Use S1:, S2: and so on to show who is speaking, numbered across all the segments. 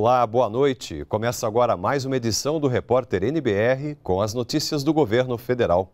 S1: Olá, boa noite. Começa agora mais uma edição do Repórter NBR com as notícias do governo federal.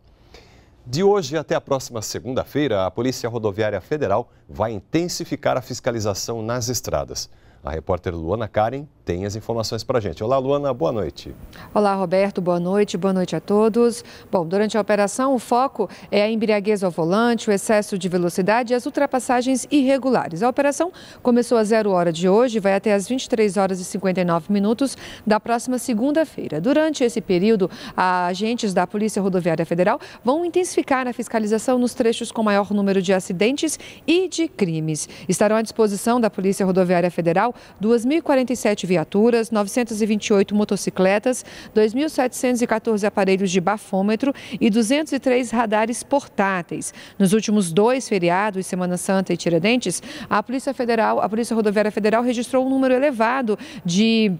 S1: De hoje até a próxima segunda-feira, a Polícia Rodoviária Federal vai intensificar a fiscalização nas estradas. A repórter Luana Karen tem as informações para a gente. Olá, Luana, boa noite.
S2: Olá, Roberto, boa noite, boa noite a todos. Bom, durante a operação, o foco é a embriaguez ao volante, o excesso de velocidade e as ultrapassagens irregulares. A operação começou às 0 hora de hoje e vai até às 23 horas e 59 minutos da próxima segunda-feira. Durante esse período, agentes da Polícia Rodoviária Federal vão intensificar a fiscalização nos trechos com maior número de acidentes e de crimes. Estarão à disposição da Polícia Rodoviária Federal 2.047 viaturas, 928 motocicletas, 2.714 aparelhos de bafômetro e 203 radares portáteis. Nos últimos dois feriados, Semana Santa e Tiradentes, a Polícia Federal, a Polícia Rodoviária Federal registrou um número elevado de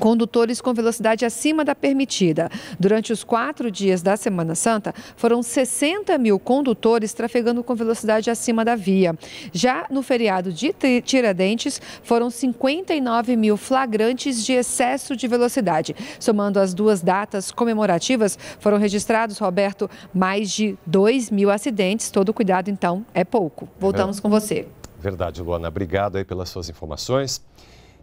S2: condutores com velocidade acima da permitida. Durante os quatro dias da Semana Santa, foram 60 mil condutores trafegando com velocidade acima da via. Já no feriado de Tiradentes, foram 59 mil flagrantes de excesso de velocidade. Somando as duas datas comemorativas, foram registrados, Roberto, mais de 2 mil acidentes. Todo cuidado, então, é pouco. Voltamos é. com você.
S1: Verdade, Luana. Obrigado aí pelas suas informações.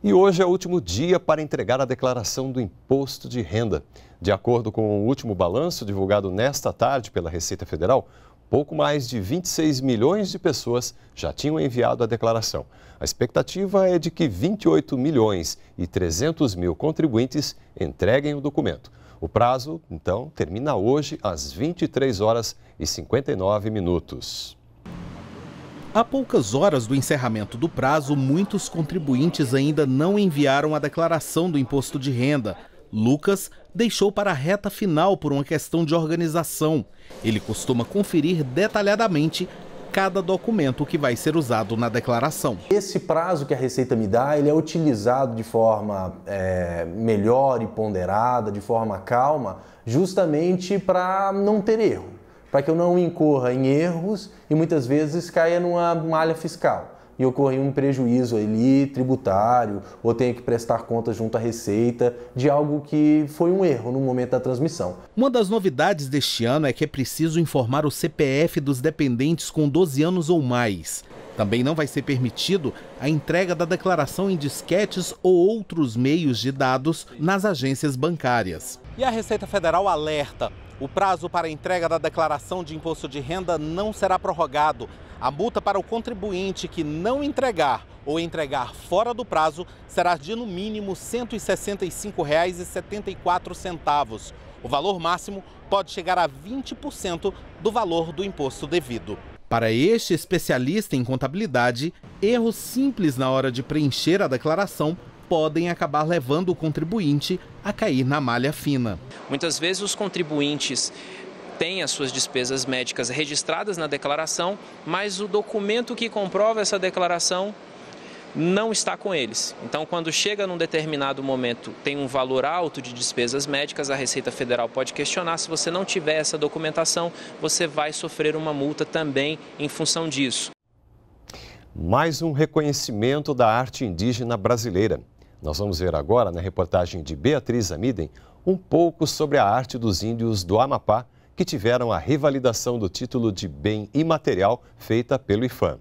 S1: E hoje é o último dia para entregar a declaração do imposto de renda. De acordo com o último balanço divulgado nesta tarde pela Receita Federal, pouco mais de 26 milhões de pessoas já tinham enviado a declaração. A expectativa é de que 28 milhões e 300 mil contribuintes entreguem o documento. O prazo, então, termina hoje às 23 horas e 59 minutos. Há poucas horas do
S3: encerramento do prazo, muitos contribuintes ainda não enviaram a declaração do imposto de renda. Lucas deixou para a reta final por uma questão de organização. Ele costuma conferir detalhadamente cada documento que vai ser usado na declaração. Esse prazo que a Receita me dá, ele é utilizado de forma é, melhor e ponderada, de forma calma, justamente para não ter erro para que eu não incorra em erros e muitas vezes caia numa malha fiscal e ocorra um prejuízo ali tributário ou tenha que prestar conta junto à Receita de algo que foi um erro no momento da transmissão. Uma das novidades deste ano é que é preciso informar o CPF dos dependentes com 12 anos ou mais. Também não vai ser permitido a entrega da declaração em disquetes ou outros meios de dados nas agências bancárias. E a Receita Federal alerta: o prazo para entrega da declaração de imposto de renda não será prorrogado. A multa para o contribuinte que não entregar ou entregar fora do prazo será de no mínimo R$ 165,74. O valor máximo pode chegar a 20% do valor do imposto devido. Para este especialista em contabilidade, erros simples na hora de preencher a declaração podem acabar levando o contribuinte a cair na malha fina. Muitas vezes os contribuintes têm as suas despesas médicas registradas na declaração, mas o documento que comprova essa declaração não está com eles. Então, quando chega num determinado momento, tem um valor alto de despesas médicas, a Receita Federal pode questionar. Se você não tiver essa documentação, você vai sofrer uma multa também em função disso.
S1: Mais um reconhecimento da arte indígena brasileira. Nós vamos ver agora, na reportagem de Beatriz Amiden, um pouco sobre a arte dos índios do Amapá, que tiveram a revalidação do título de bem imaterial feita pelo IFAM.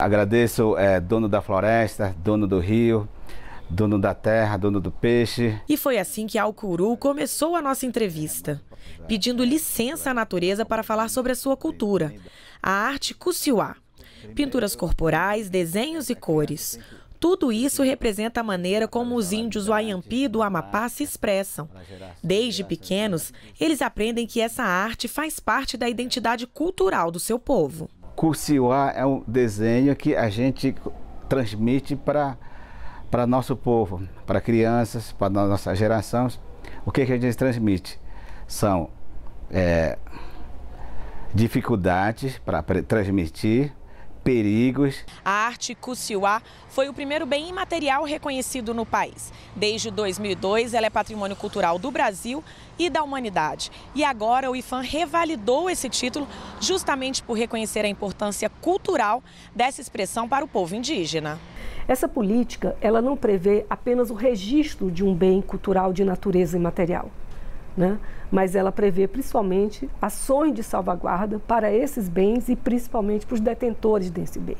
S1: Agradeço, é, dono da
S3: floresta, dono do rio, dono da terra, dono do peixe.
S4: E foi assim que Alcuru começou a nossa entrevista, pedindo licença à natureza para falar sobre a sua cultura, a arte cuciuá. Pinturas corporais, desenhos e cores. Tudo isso representa a maneira como os índios Wayampi do Amapá se expressam. Desde pequenos, eles aprendem que essa arte faz parte da identidade cultural do seu povo.
S3: Cursiuá é um desenho que a gente transmite para para nosso povo, para crianças, para nossa geração. O que, que a gente transmite? São é, dificuldades para transmitir, perigos.
S4: A arte Cusiuá foi o primeiro bem imaterial reconhecido no país. Desde 2002, ela é patrimônio cultural do Brasil e da humanidade. E agora o IFAM revalidou esse título justamente por reconhecer a importância cultural dessa expressão para o povo indígena. Essa política, ela não prevê apenas o registro de um bem cultural de natureza imaterial né? mas ela prevê principalmente ações de salvaguarda para esses bens e principalmente para os detentores desse bem.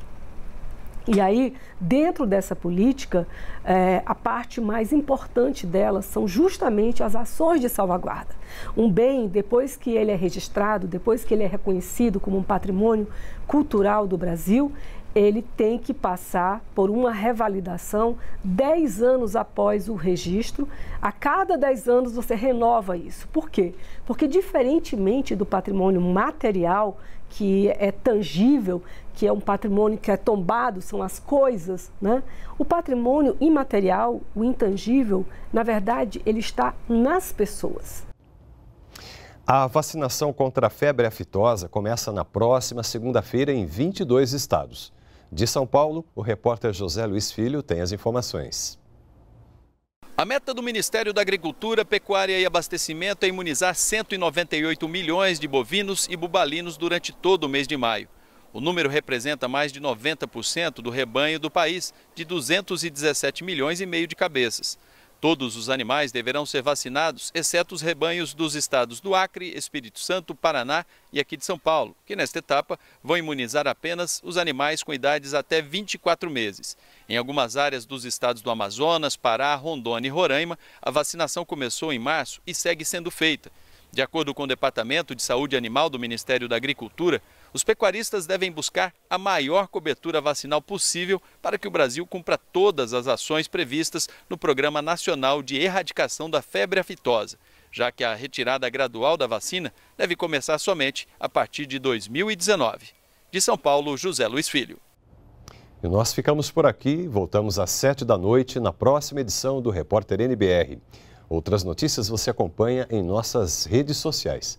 S4: E aí, dentro dessa política, é, a parte mais importante dela são justamente as ações de salvaguarda. Um bem, depois que ele é registrado, depois que ele é reconhecido como um patrimônio cultural do Brasil, ele tem que passar por uma revalidação 10 anos após o registro. A cada 10 anos você renova isso. Por quê? Porque, diferentemente do patrimônio material, que é tangível, que é um patrimônio que é tombado, são as coisas, né? O patrimônio imaterial, o intangível, na verdade, ele está nas pessoas.
S1: A vacinação contra a febre aftosa começa na próxima segunda-feira em 22 estados. De São Paulo, o repórter José Luiz Filho tem as informações.
S5: A meta do Ministério da Agricultura, Pecuária e Abastecimento é imunizar 198 milhões de bovinos e bubalinos durante todo o mês de maio. O número representa mais de 90% do rebanho do país, de 217 milhões e meio de cabeças. Todos os animais deverão ser vacinados, exceto os rebanhos dos estados do Acre, Espírito Santo, Paraná e aqui de São Paulo, que nesta etapa vão imunizar apenas os animais com idades até 24 meses. Em algumas áreas dos estados do Amazonas, Pará, Rondônia e Roraima, a vacinação começou em março e segue sendo feita. De acordo com o Departamento de Saúde Animal do Ministério da Agricultura, os pecuaristas devem buscar a maior cobertura vacinal possível para que o Brasil cumpra todas as ações previstas no Programa Nacional de Erradicação da Febre Aftosa, já que a retirada gradual da vacina deve começar somente a partir de 2019. De São Paulo, José Luiz Filho.
S1: E nós ficamos por aqui, voltamos às 7 da noite na próxima edição do Repórter NBR. Outras notícias você acompanha em nossas redes sociais.